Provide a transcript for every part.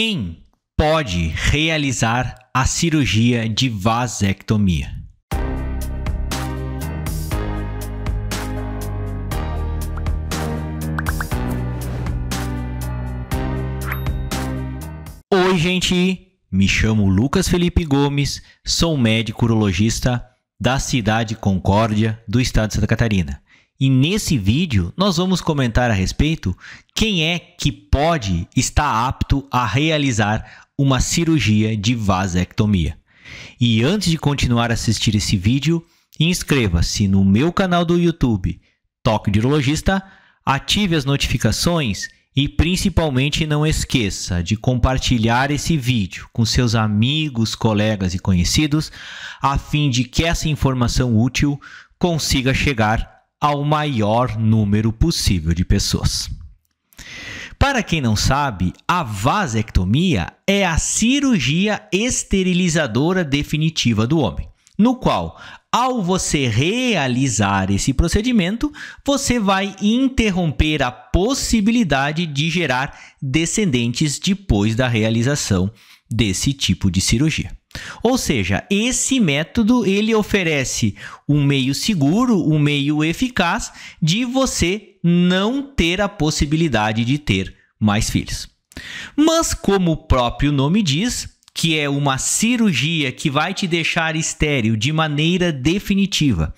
Quem pode realizar a cirurgia de vasectomia? Oi, gente! Me chamo Lucas Felipe Gomes, sou médico urologista da cidade Concórdia, do estado de Santa Catarina. E nesse vídeo nós vamos comentar a respeito quem é que pode estar apto a realizar uma cirurgia de vasectomia. E antes de continuar a assistir esse vídeo, inscreva-se no meu canal do YouTube, Toque de Urologista, ative as notificações e principalmente não esqueça de compartilhar esse vídeo com seus amigos, colegas e conhecidos, a fim de que essa informação útil consiga chegar ao maior número possível de pessoas. Para quem não sabe, a vasectomia é a cirurgia esterilizadora definitiva do homem, no qual, ao você realizar esse procedimento, você vai interromper a possibilidade de gerar descendentes depois da realização desse tipo de cirurgia. Ou seja, esse método ele oferece um meio seguro, um meio eficaz de você não ter a possibilidade de ter mais filhos. Mas como o próprio nome diz, que é uma cirurgia que vai te deixar estéril de maneira definitiva.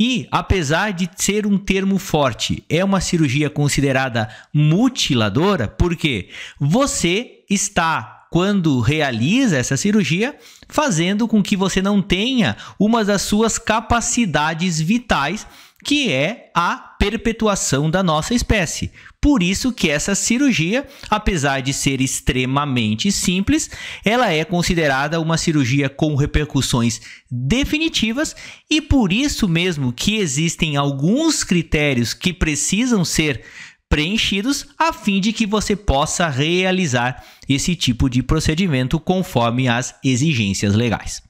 E, apesar de ser um termo forte, é uma cirurgia considerada mutiladora porque você está quando realiza essa cirurgia, fazendo com que você não tenha uma das suas capacidades vitais, que é a perpetuação da nossa espécie. Por isso que essa cirurgia, apesar de ser extremamente simples, ela é considerada uma cirurgia com repercussões definitivas e por isso mesmo que existem alguns critérios que precisam ser preenchidos a fim de que você possa realizar esse tipo de procedimento conforme as exigências legais.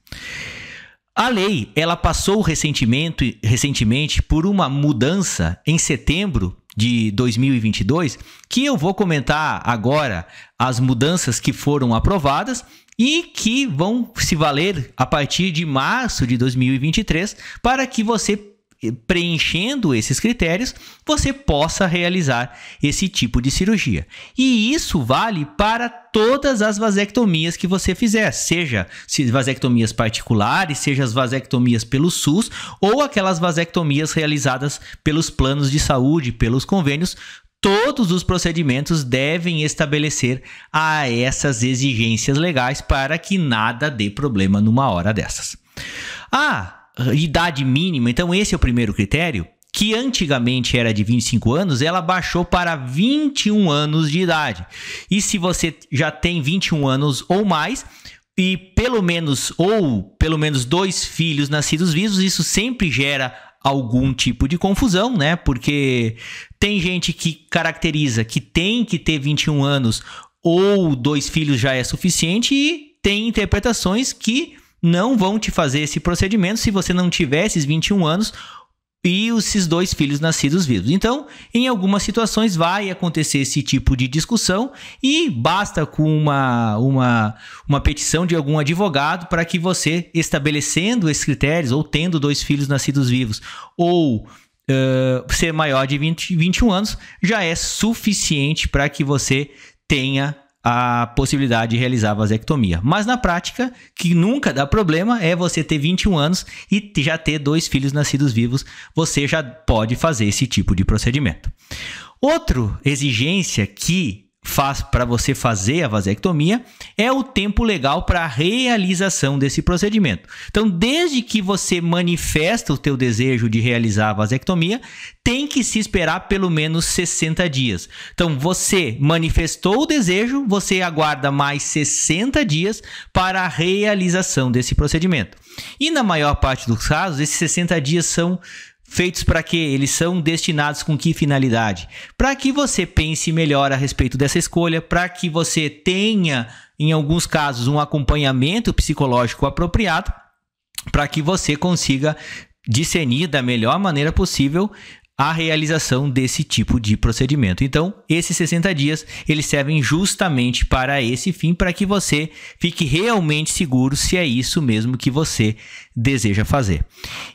A lei, ela passou recentemente, recentemente por uma mudança em setembro de 2022, que eu vou comentar agora as mudanças que foram aprovadas e que vão se valer a partir de março de 2023 para que você preenchendo esses critérios, você possa realizar esse tipo de cirurgia. E isso vale para todas as vasectomias que você fizer, seja vasectomias particulares, seja as vasectomias pelo SUS ou aquelas vasectomias realizadas pelos planos de saúde, pelos convênios, todos os procedimentos devem estabelecer a essas exigências legais para que nada dê problema numa hora dessas. Ah, eh, idade mínima. Então, esse é o primeiro critério, que antigamente era de 25 anos, ela baixou para 21 anos de idade. E se você já tem 21 anos ou mais, e pelo menos ou pelo menos dois filhos nascidos vivos, isso sempre gera algum tipo de confusão, né? Porque tem gente que caracteriza que tem que ter 21 anos ou dois filhos já é suficiente e tem interpretações que não vão te fazer esse procedimento se você não tiver esses 21 anos e esses dois filhos nascidos vivos. Então, em algumas situações vai acontecer esse tipo de discussão e basta com uma, uma, uma petição de algum advogado para que você, estabelecendo esses critérios, ou tendo dois filhos nascidos vivos, ou uh, ser maior de 20, 21 anos, já é suficiente para que você tenha a possibilidade de realizar vasectomia. Mas na prática, que nunca dá problema é você ter 21 anos e já ter dois filhos nascidos vivos, você já pode fazer esse tipo de procedimento. Outra exigência que faz para você fazer a vasectomia é o tempo legal para a realização desse procedimento. Então, desde que você manifesta o teu desejo de realizar a vasectomia, tem que se esperar pelo menos 60 dias. Então, você manifestou o desejo, você aguarda mais 60 dias para a realização desse procedimento. E na maior parte dos casos, esses 60 dias são Feitos para quê? Eles são destinados com que finalidade? Para que você pense melhor a respeito dessa escolha, para que você tenha, em alguns casos, um acompanhamento psicológico apropriado, para que você consiga discernir da melhor maneira possível a realização desse tipo de procedimento. Então, esses 60 dias, eles servem justamente para esse fim, para que você fique realmente seguro se é isso mesmo que você deseja fazer.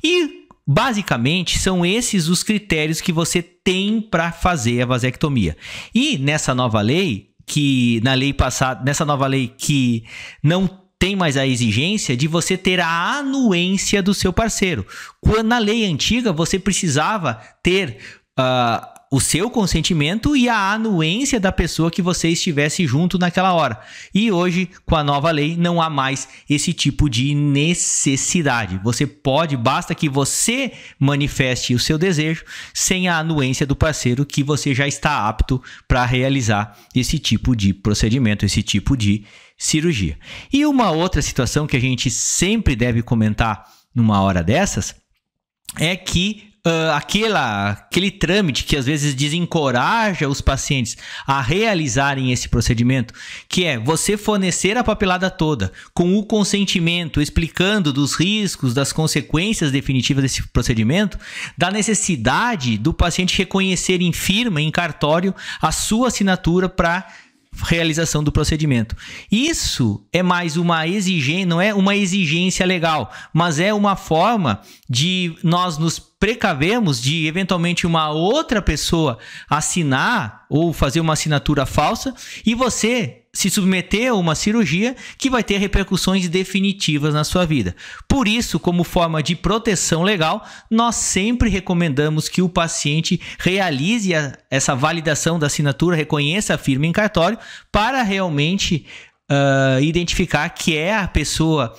E Basicamente, são esses os critérios que você tem para fazer a vasectomia. E nessa nova lei, que na lei passada, nessa nova lei que não tem mais a exigência de você ter a anuência do seu parceiro. Quando na lei antiga você precisava ter uh, o seu consentimento e a anuência da pessoa que você estivesse junto naquela hora. E hoje, com a nova lei, não há mais esse tipo de necessidade. Você pode, basta que você manifeste o seu desejo sem a anuência do parceiro que você já está apto para realizar esse tipo de procedimento, esse tipo de cirurgia. E uma outra situação que a gente sempre deve comentar numa hora dessas é que uh, aquela, aquele trâmite que às vezes desencoraja os pacientes a realizarem esse procedimento, que é você fornecer a papelada toda, com o consentimento, explicando dos riscos, das consequências definitivas desse procedimento, da necessidade do paciente reconhecer em firma, em cartório, a sua assinatura para realização do procedimento. Isso é mais uma exigência, não é uma exigência legal, mas é uma forma de nós nos precavermos de eventualmente uma outra pessoa assinar ou fazer uma assinatura falsa e você se submeter a uma cirurgia que vai ter repercussões definitivas na sua vida. Por isso, como forma de proteção legal, nós sempre recomendamos que o paciente realize a, essa validação da assinatura, reconheça a firma em cartório, para realmente uh, identificar que é a pessoa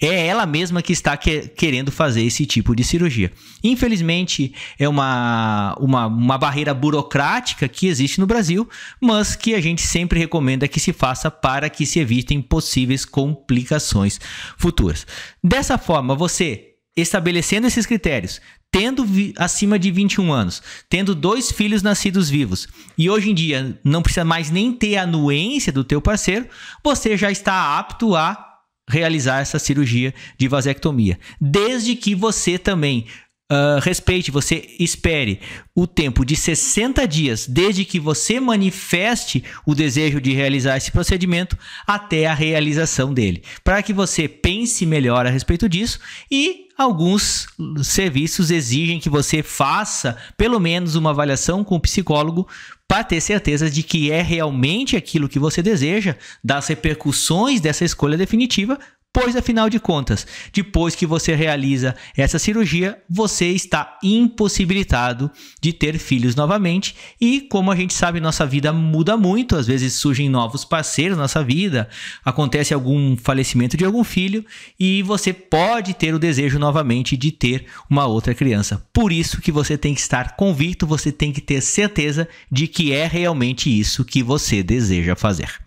é ela mesma que está que, querendo fazer esse tipo de cirurgia. Infelizmente, é uma, uma, uma barreira burocrática que existe no Brasil, mas que a gente sempre recomenda que se faça para que se evitem possíveis complicações futuras. Dessa forma, você estabelecendo esses critérios, tendo acima de 21 anos, tendo dois filhos nascidos vivos e hoje em dia não precisa mais nem ter a anuência do teu parceiro, você já está apto a realizar essa cirurgia de vasectomia. Desde que você também Uh, respeite, você espere o tempo de 60 dias desde que você manifeste o desejo de realizar esse procedimento até a realização dele, para que você pense melhor a respeito disso e alguns serviços exigem que você faça pelo menos uma avaliação com o psicólogo para ter certeza de que é realmente aquilo que você deseja, das repercussões dessa escolha definitiva pois, afinal de contas, depois que você realiza essa cirurgia, você está impossibilitado de ter filhos novamente. E como a gente sabe, nossa vida muda muito, às vezes surgem novos parceiros na nossa vida, acontece algum falecimento de algum filho e você pode ter o desejo novamente de ter uma outra criança. Por isso que você tem que estar convicto, você tem que ter certeza de que é realmente isso que você deseja fazer.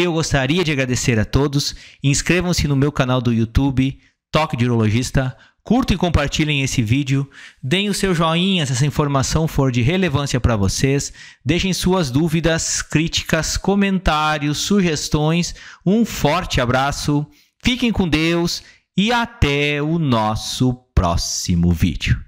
Eu gostaria de agradecer a todos. Inscrevam-se no meu canal do YouTube, Toque de Urologista. Curtam e compartilhem esse vídeo. Deem o seu joinha se essa informação for de relevância para vocês. Deixem suas dúvidas, críticas, comentários, sugestões. Um forte abraço. Fiquem com Deus e até o nosso próximo vídeo.